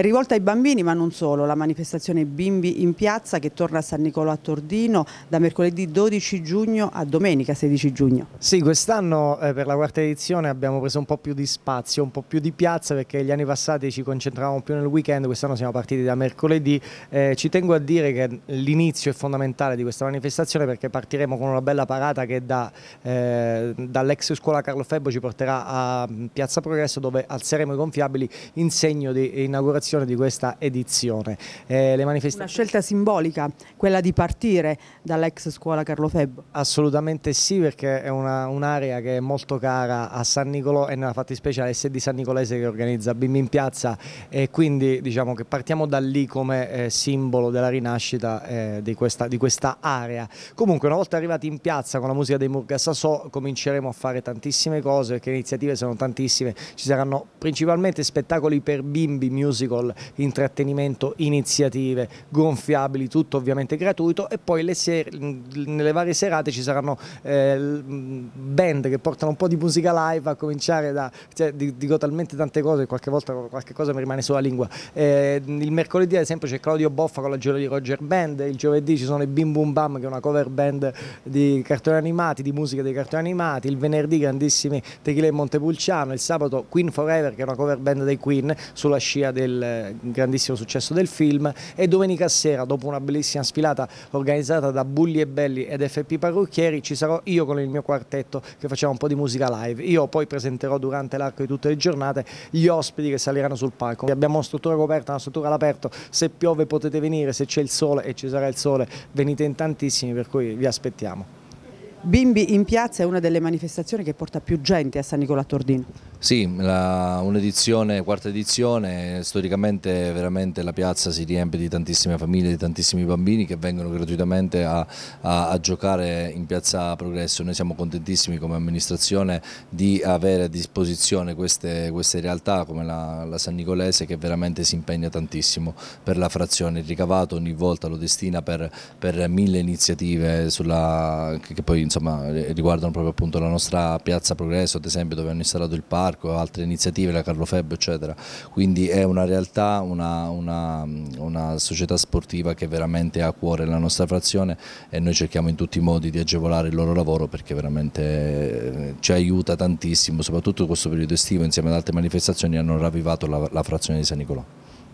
rivolta ai bambini ma non solo, la manifestazione Bimbi in piazza che torna a San Nicolò a Tordino da mercoledì 12 giugno a domenica 16 giugno. Sì, quest'anno eh, per la quarta edizione abbiamo preso un po' più di spazio, un po' più di piazza perché gli anni passati ci concentravamo più nel weekend, quest'anno siamo partiti da mercoledì. Eh, ci tengo a dire che l'inizio è fondamentale di questa manifestazione perché partiremo con una bella parata che da, eh, dall'ex scuola Carlo Febbo ci porterà a Piazza Progresso dove alzeremo i gonfiabili in segno di inaugurazione organizzazione di questa edizione. Eh, Una scelta simbolica, quella di partire dall'ex scuola Carlo Febbo. Assolutamente sì, perché è un'area un che è molto cara a San Nicolò e nella fattispecie alla SD San Nicolese che organizza Bimbi in Piazza e quindi diciamo che partiamo da lì come eh, simbolo della rinascita eh, di, questa, di, questa, area. Comunque una volta arrivati in piazza con la musica dei Murgassasò cominceremo a fare tantissime cose perché iniziative sono tantissime, ci saranno principalmente spettacoli per bimbi, musical musical, intrattenimento, iniziative, gonfiabili, tutto ovviamente gratuito e poi nelle varie serate ci saranno eh, band che portano un po' di musica live a cominciare da, cioè, dico talmente tante cose, qualche volta qualche cosa mi rimane sulla lingua. Eh, il mercoledì ad esempio c'è Claudio Boffa con la Gioia di Roger Band, il giovedì ci sono i Bim Bum Bam che è una cover band di cartoni animati, di musica dei cartoni animati, il venerdì grandissimi Tequila e Montepulciano, il sabato Queen Forever che è una cover band dei Queen sulla scia del grandissimo successo del film e domenica sera dopo una bellissima sfilata organizzata da Bulli e Belli ed FP Parrucchieri ci sarò io con il mio quartetto che facciamo un po' di musica live. Io poi presenterò durante l'arco di tutte le giornate gli ospiti che saliranno sul palco. Abbiamo una struttura coperta, una struttura all'aperto, se piove potete venire, se c'è il sole e ci sarà il sole venite in tantissimi per cui vi aspettiamo. Bimbi in piazza è una delle manifestazioni che porta più gente a San Nicolò Tordino. Sì, un'edizione, quarta edizione, storicamente veramente la piazza si riempie di tantissime famiglie, di tantissimi bambini che vengono gratuitamente a, a, a, giocare in piazza Progresso. Noi siamo contentissimi come amministrazione di avere a disposizione queste, queste realtà come la, la, San Nicolese che veramente si impegna tantissimo per la frazione. Il ricavato ogni volta lo destina per, per mille iniziative sulla, che, che, poi insomma, riguardano proprio la nostra piazza Progresso, ad esempio dove hanno installato il parco Parco, altre iniziative, la Carlo Feb, eccetera. Quindi è una realtà, una, una, una società sportiva che veramente ha a cuore la nostra frazione e noi cerchiamo in tutti i modi di agevolare il loro lavoro perché veramente eh, ci aiuta tantissimo, soprattutto in questo periodo estivo insieme ad altre manifestazioni hanno ravvivato la, la frazione di San Nicolò.